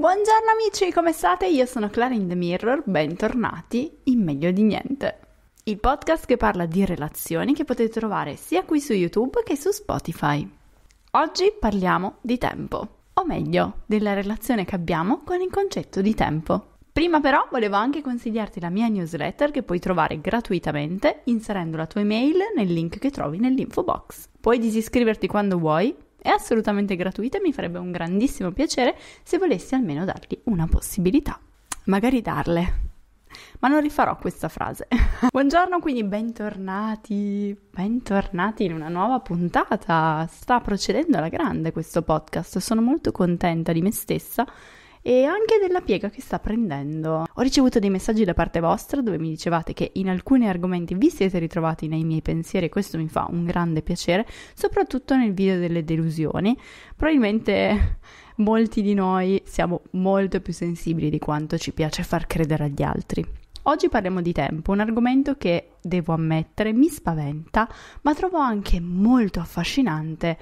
Buongiorno amici, come state? Io sono Clara in the Mirror, bentornati in Meglio di Niente, il podcast che parla di relazioni che potete trovare sia qui su YouTube che su Spotify. Oggi parliamo di tempo, o meglio, della relazione che abbiamo con il concetto di tempo. Prima però volevo anche consigliarti la mia newsletter che puoi trovare gratuitamente inserendo la tua email nel link che trovi nell'info box. Puoi disiscriverti quando vuoi, è assolutamente gratuita e mi farebbe un grandissimo piacere se volessi almeno dargli una possibilità. Magari darle. Ma non rifarò questa frase. Buongiorno, quindi bentornati, bentornati in una nuova puntata. Sta procedendo alla grande questo podcast, sono molto contenta di me stessa e anche della piega che sta prendendo. Ho ricevuto dei messaggi da parte vostra dove mi dicevate che in alcuni argomenti vi siete ritrovati nei miei pensieri e questo mi fa un grande piacere, soprattutto nel video delle delusioni. Probabilmente molti di noi siamo molto più sensibili di quanto ci piace far credere agli altri. Oggi parliamo di tempo, un argomento che, devo ammettere, mi spaventa, ma trovo anche molto affascinante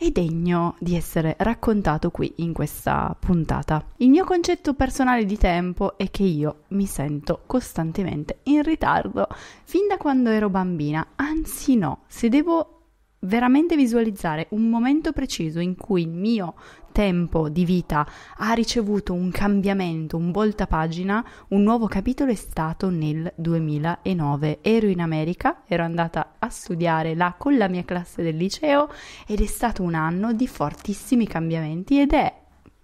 è degno di essere raccontato qui in questa puntata. Il mio concetto personale di tempo è che io mi sento costantemente in ritardo fin da quando ero bambina, anzi no, se devo veramente visualizzare un momento preciso in cui il mio tempo di vita ha ricevuto un cambiamento, un volta pagina, un nuovo capitolo è stato nel 2009. Ero in America, ero andata a studiare là con la mia classe del liceo ed è stato un anno di fortissimi cambiamenti ed è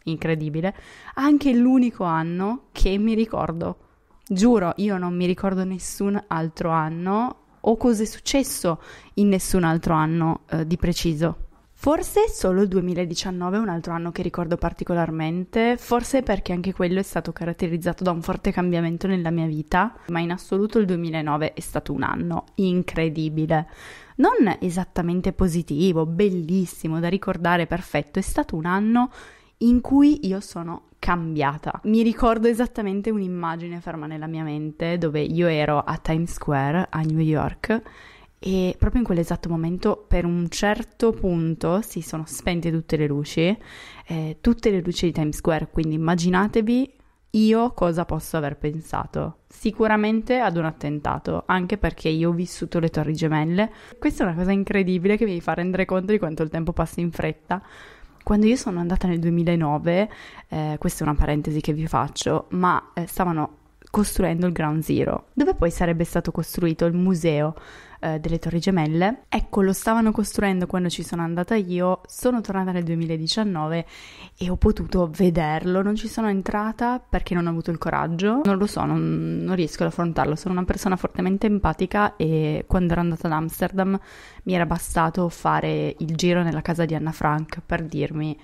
incredibile anche l'unico anno che mi ricordo. Giuro, io non mi ricordo nessun altro anno o cosa è successo in nessun altro anno eh, di preciso. Forse solo il 2019 è un altro anno che ricordo particolarmente, forse perché anche quello è stato caratterizzato da un forte cambiamento nella mia vita, ma in assoluto il 2009 è stato un anno incredibile. Non esattamente positivo, bellissimo, da ricordare, perfetto, è stato un anno in cui io sono cambiata. Mi ricordo esattamente un'immagine ferma nella mia mente dove io ero a Times Square a New York e proprio in quell'esatto momento per un certo punto si sono spente tutte le luci, eh, tutte le luci di Times Square, quindi immaginatevi io cosa posso aver pensato? Sicuramente ad un attentato, anche perché io ho vissuto le torri gemelle. Questa è una cosa incredibile che mi fa rendere conto di quanto il tempo passa in fretta, quando io sono andata nel 2009, eh, questa è una parentesi che vi faccio, ma eh, stavano costruendo il Ground Zero, dove poi sarebbe stato costruito il museo eh, delle Torri Gemelle. Ecco, lo stavano costruendo quando ci sono andata io, sono tornata nel 2019 e ho potuto vederlo, non ci sono entrata perché non ho avuto il coraggio, non lo so, non, non riesco ad affrontarlo, sono una persona fortemente empatica e quando ero andata ad Amsterdam mi era bastato fare il giro nella casa di Anna Frank per dirmi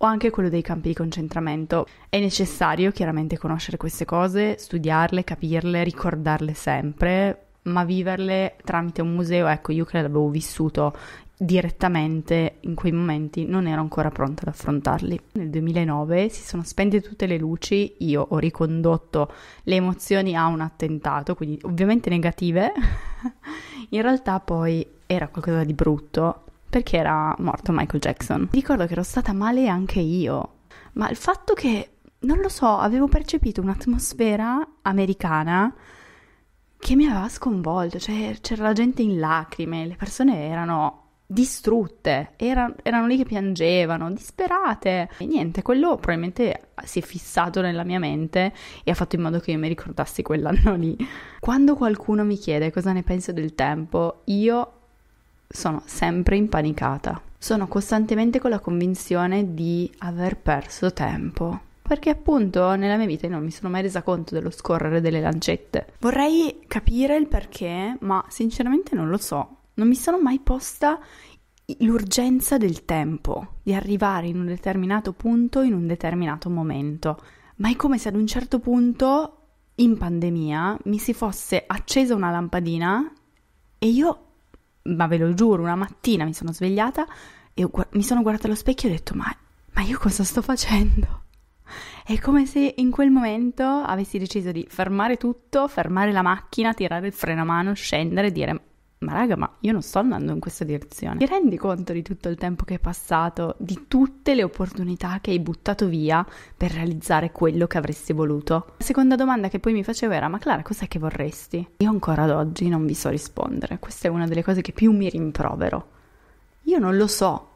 o anche quello dei campi di concentramento. È necessario chiaramente conoscere queste cose, studiarle, capirle, ricordarle sempre, ma viverle tramite un museo, ecco, io credo avevo vissuto direttamente in quei momenti non ero ancora pronta ad affrontarli. Nel 2009 si sono spente tutte le luci, io ho ricondotto le emozioni a un attentato, quindi ovviamente negative. in realtà poi era qualcosa di brutto perché era morto Michael Jackson. Ricordo che ero stata male anche io, ma il fatto che non lo so, avevo percepito un'atmosfera americana che mi aveva sconvolto, cioè c'era la gente in lacrime, le persone erano distrutte, erano, erano lì che piangevano, disperate. E niente, quello probabilmente si è fissato nella mia mente e ha fatto in modo che io mi ricordassi quell'anno lì. Quando qualcuno mi chiede cosa ne penso del tempo, io sono sempre impanicata. Sono costantemente con la convinzione di aver perso tempo perché appunto nella mia vita non mi sono mai resa conto dello scorrere delle lancette. Vorrei capire il perché, ma sinceramente non lo so. Non mi sono mai posta l'urgenza del tempo, di arrivare in un determinato punto in un determinato momento. Ma è come se ad un certo punto in pandemia mi si fosse accesa una lampadina e io, ma ve lo giuro, una mattina mi sono svegliata e mi sono guardata allo specchio e ho detto ma, ma io cosa sto facendo? È come se in quel momento avessi deciso di fermare tutto, fermare la macchina, tirare il freno a mano, scendere e dire ma raga, ma io non sto andando in questa direzione. Ti rendi conto di tutto il tempo che è passato, di tutte le opportunità che hai buttato via per realizzare quello che avresti voluto? La seconda domanda che poi mi facevo era, ma Clara, cos'è che vorresti? Io ancora ad oggi non vi so rispondere, questa è una delle cose che più mi rimprovero. Io non lo so,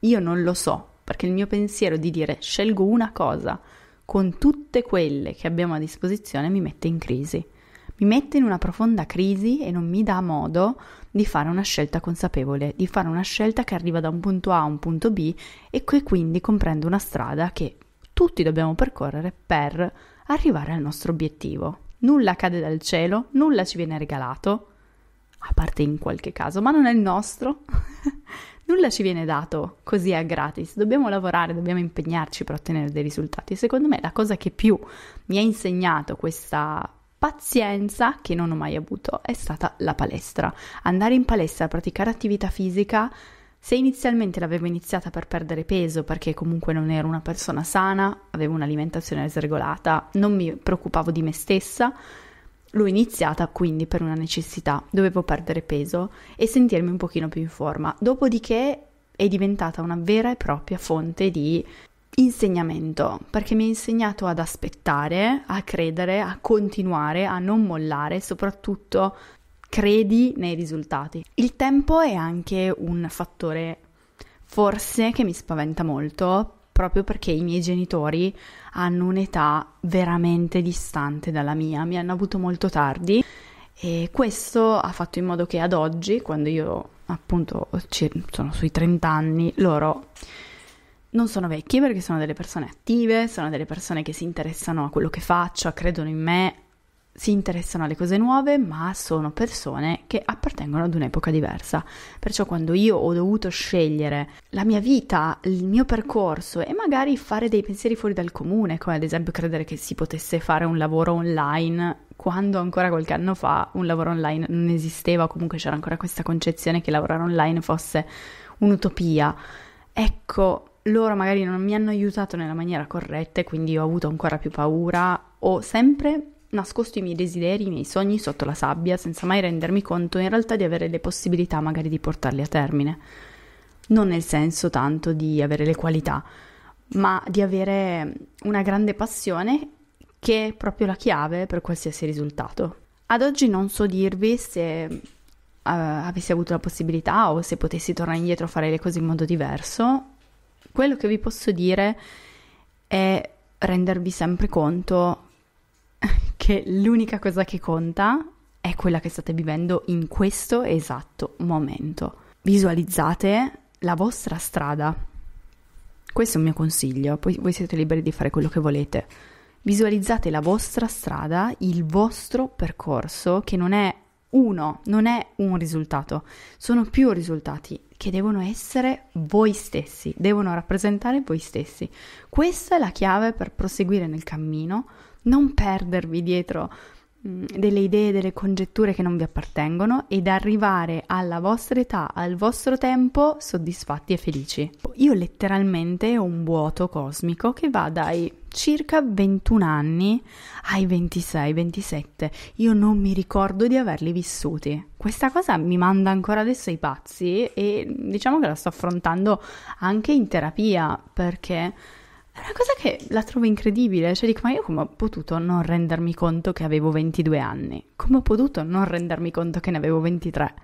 io non lo so, perché il mio pensiero di dire scelgo una cosa con tutte quelle che abbiamo a disposizione mi mette in crisi, mi mette in una profonda crisi e non mi dà modo di fare una scelta consapevole, di fare una scelta che arriva da un punto A a un punto B e che quindi comprende una strada che tutti dobbiamo percorrere per arrivare al nostro obiettivo. Nulla cade dal cielo, nulla ci viene regalato, a parte in qualche caso, ma non è il nostro. nulla ci viene dato così a gratis, dobbiamo lavorare, dobbiamo impegnarci per ottenere dei risultati. E secondo me la cosa che più mi ha insegnato questa pazienza che non ho mai avuto è stata la palestra. Andare in palestra, a praticare attività fisica, se inizialmente l'avevo iniziata per perdere peso, perché comunque non ero una persona sana, avevo un'alimentazione sregolata, non mi preoccupavo di me stessa, L'ho iniziata quindi per una necessità, dovevo perdere peso e sentirmi un pochino più in forma, dopodiché è diventata una vera e propria fonte di insegnamento, perché mi ha insegnato ad aspettare, a credere, a continuare, a non mollare, soprattutto credi nei risultati. Il tempo è anche un fattore forse che mi spaventa molto proprio perché i miei genitori hanno un'età veramente distante dalla mia, mi hanno avuto molto tardi e questo ha fatto in modo che ad oggi, quando io appunto sono sui 30 anni, loro non sono vecchi perché sono delle persone attive, sono delle persone che si interessano a quello che faccio, credono in me, si interessano alle cose nuove, ma sono persone che appartengono ad un'epoca diversa. Perciò quando io ho dovuto scegliere la mia vita, il mio percorso e magari fare dei pensieri fuori dal comune, come ad esempio credere che si potesse fare un lavoro online, quando ancora qualche anno fa un lavoro online non esisteva, comunque c'era ancora questa concezione che lavorare online fosse un'utopia. Ecco, loro magari non mi hanno aiutato nella maniera corretta e quindi ho avuto ancora più paura. Ho sempre nascosto i miei desideri, i miei sogni sotto la sabbia, senza mai rendermi conto in realtà di avere le possibilità magari di portarli a termine. Non nel senso tanto di avere le qualità, ma di avere una grande passione che è proprio la chiave per qualsiasi risultato. Ad oggi non so dirvi se uh, avessi avuto la possibilità o se potessi tornare indietro a fare le cose in modo diverso. Quello che vi posso dire è rendervi sempre conto che l'unica cosa che conta è quella che state vivendo in questo esatto momento. Visualizzate la vostra strada. Questo è un mio consiglio, poi voi siete liberi di fare quello che volete. Visualizzate la vostra strada, il vostro percorso, che non è uno, non è un risultato, sono più risultati che devono essere voi stessi, devono rappresentare voi stessi. Questa è la chiave per proseguire nel cammino non perdervi dietro mm, delle idee, delle congetture che non vi appartengono ed arrivare alla vostra età, al vostro tempo soddisfatti e felici. Io letteralmente ho un vuoto cosmico che va dai circa 21 anni ai 26, 27. Io non mi ricordo di averli vissuti. Questa cosa mi manda ancora adesso ai pazzi e diciamo che la sto affrontando anche in terapia perché è una cosa che la trovo incredibile, cioè dico, ma io come ho potuto non rendermi conto che avevo 22 anni? Come ho potuto non rendermi conto che ne avevo 23?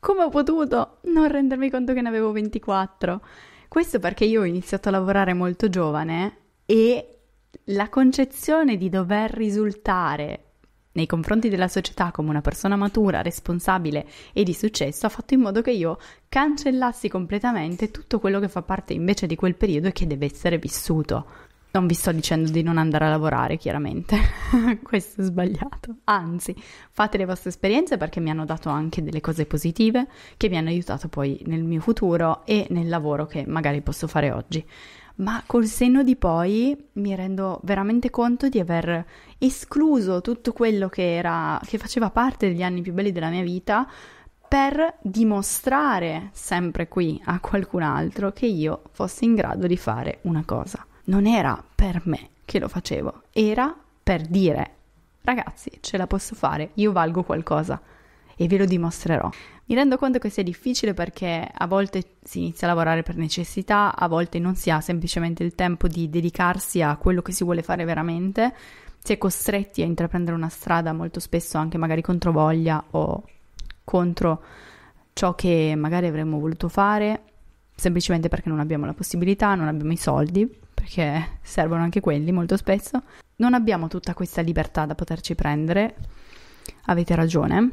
Come ho potuto non rendermi conto che ne avevo 24? Questo perché io ho iniziato a lavorare molto giovane e la concezione di dover risultare nei confronti della società come una persona matura, responsabile e di successo ha fatto in modo che io cancellassi completamente tutto quello che fa parte invece di quel periodo e che deve essere vissuto. Non vi sto dicendo di non andare a lavorare, chiaramente, questo è sbagliato. Anzi, fate le vostre esperienze perché mi hanno dato anche delle cose positive che mi hanno aiutato poi nel mio futuro e nel lavoro che magari posso fare oggi ma col senno di poi mi rendo veramente conto di aver escluso tutto quello che, era, che faceva parte degli anni più belli della mia vita per dimostrare sempre qui a qualcun altro che io fossi in grado di fare una cosa. Non era per me che lo facevo, era per dire ragazzi ce la posso fare, io valgo qualcosa e ve lo dimostrerò. Mi rendo conto che sia difficile perché a volte si inizia a lavorare per necessità, a volte non si ha semplicemente il tempo di dedicarsi a quello che si vuole fare veramente, si è costretti a intraprendere una strada molto spesso anche magari contro voglia o contro ciò che magari avremmo voluto fare, semplicemente perché non abbiamo la possibilità, non abbiamo i soldi, perché servono anche quelli molto spesso. Non abbiamo tutta questa libertà da poterci prendere, avete ragione,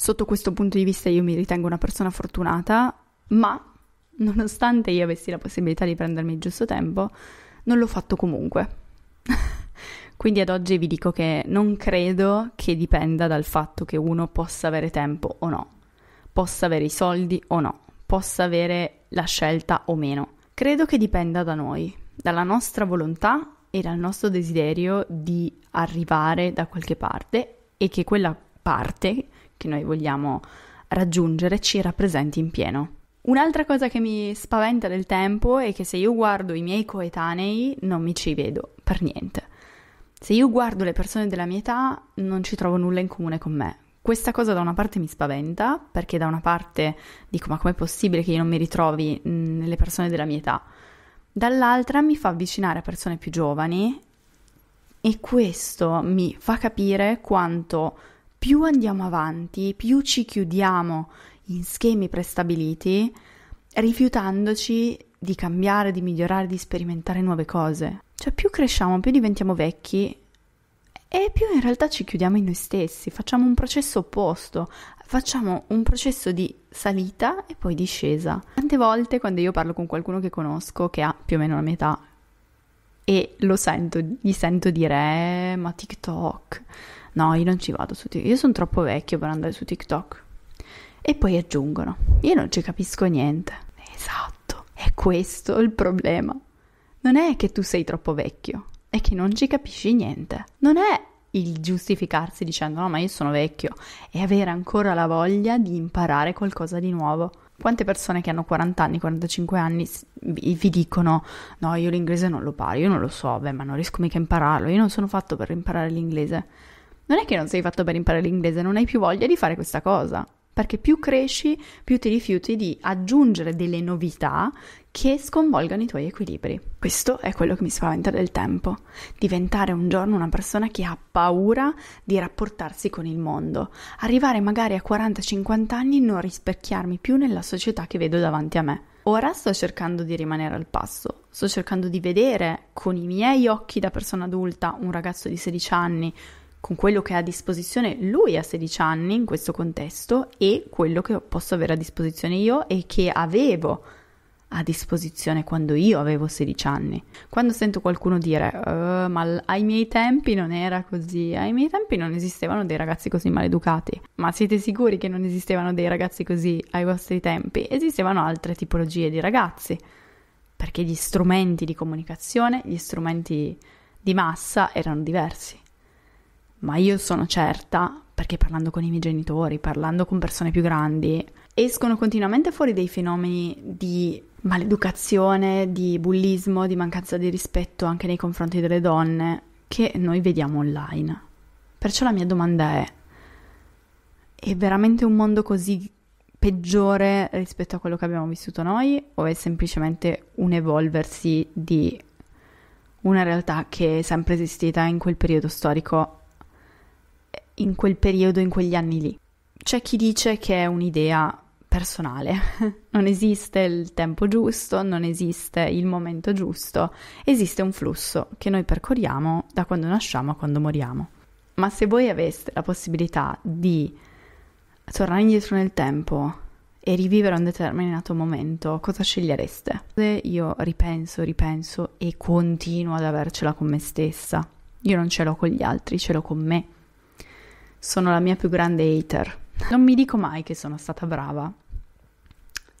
Sotto questo punto di vista io mi ritengo una persona fortunata, ma nonostante io avessi la possibilità di prendermi il giusto tempo, non l'ho fatto comunque. Quindi ad oggi vi dico che non credo che dipenda dal fatto che uno possa avere tempo o no, possa avere i soldi o no, possa avere la scelta o meno. Credo che dipenda da noi, dalla nostra volontà e dal nostro desiderio di arrivare da qualche parte e che quella parte che noi vogliamo raggiungere ci rappresenti in pieno. Un'altra cosa che mi spaventa del tempo è che se io guardo i miei coetanei non mi ci vedo per niente. Se io guardo le persone della mia età non ci trovo nulla in comune con me. Questa cosa da una parte mi spaventa perché da una parte dico ma com'è possibile che io non mi ritrovi mhmm, nelle persone della mia età? Dall'altra mi fa avvicinare a persone più giovani e questo mi fa capire quanto più andiamo avanti, più ci chiudiamo in schemi prestabiliti, rifiutandoci di cambiare, di migliorare, di sperimentare nuove cose. Cioè più cresciamo, più diventiamo vecchi e più in realtà ci chiudiamo in noi stessi, facciamo un processo opposto, facciamo un processo di salita e poi discesa. Tante volte quando io parlo con qualcuno che conosco, che ha più o meno la mia età, e lo sento, gli sento dire, eh, ma TikTok, No, io non ci vado su TikTok. Io sono troppo vecchio per andare su TikTok. E poi aggiungono, io non ci capisco niente. Esatto, è questo il problema. Non è che tu sei troppo vecchio, è che non ci capisci niente. Non è il giustificarsi dicendo no ma io sono vecchio e avere ancora la voglia di imparare qualcosa di nuovo. Quante persone che hanno 40 anni, 45 anni vi dicono no io l'inglese non lo parlo, io non lo so, beh ma non riesco mica a impararlo, io non sono fatto per imparare l'inglese non è che non sei fatto per imparare l'inglese, non hai più voglia di fare questa cosa. Perché più cresci, più ti rifiuti di aggiungere delle novità che sconvolgano i tuoi equilibri. Questo è quello che mi spaventa del tempo. Diventare un giorno una persona che ha paura di rapportarsi con il mondo. Arrivare magari a 40-50 anni e non rispecchiarmi più nella società che vedo davanti a me. Ora sto cercando di rimanere al passo, sto cercando di vedere con i miei occhi da persona adulta un ragazzo di 16 anni con quello che ha a disposizione lui a 16 anni in questo contesto e quello che posso avere a disposizione io e che avevo a disposizione quando io avevo 16 anni. Quando sento qualcuno dire uh, ma ai miei tempi non era così, ai miei tempi non esistevano dei ragazzi così maleducati, ma siete sicuri che non esistevano dei ragazzi così ai vostri tempi? Esistevano altre tipologie di ragazzi, perché gli strumenti di comunicazione, gli strumenti di massa erano diversi ma io sono certa, perché parlando con i miei genitori, parlando con persone più grandi, escono continuamente fuori dei fenomeni di maleducazione, di bullismo, di mancanza di rispetto anche nei confronti delle donne che noi vediamo online. Perciò la mia domanda è, è veramente un mondo così peggiore rispetto a quello che abbiamo vissuto noi o è semplicemente un evolversi di una realtà che è sempre esistita in quel periodo storico in quel periodo, in quegli anni lì. C'è chi dice che è un'idea personale, non esiste il tempo giusto, non esiste il momento giusto, esiste un flusso che noi percorriamo da quando nasciamo a quando moriamo. Ma se voi aveste la possibilità di tornare indietro nel tempo e rivivere un determinato momento, cosa scegliereste? Io ripenso, ripenso e continuo ad avercela con me stessa. Io non ce l'ho con gli altri, ce l'ho con me sono la mia più grande hater. Non mi dico mai che sono stata brava,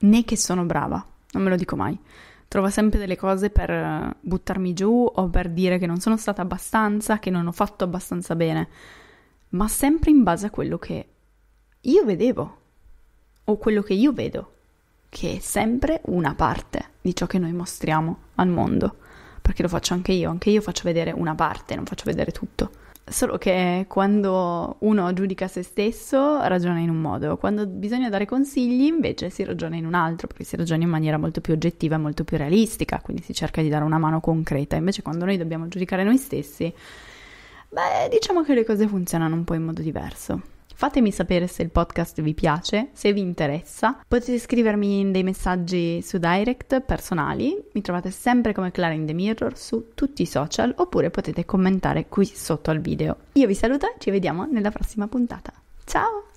né che sono brava, non me lo dico mai. Trova sempre delle cose per eh, buttarmi giù o per dire che non sono stata abbastanza, che non ho fatto abbastanza bene, ma sempre in base a quello che io vedevo o quello che io vedo, che è sempre una parte di ciò che noi mostriamo al mondo, perché lo faccio anche io, anche io faccio vedere una parte, non faccio vedere tutto. Solo che quando uno giudica se stesso ragiona in un modo, quando bisogna dare consigli invece si ragiona in un altro, perché si ragiona in maniera molto più oggettiva e molto più realistica, quindi si cerca di dare una mano concreta. Invece quando noi dobbiamo giudicare noi stessi, beh, diciamo che le cose funzionano un po' in modo diverso. Fatemi sapere se il podcast vi piace, se vi interessa. Potete scrivermi dei messaggi su direct personali, mi trovate sempre come Clara in the Mirror su tutti i social oppure potete commentare qui sotto al video. Io vi saluto e ci vediamo nella prossima puntata. Ciao!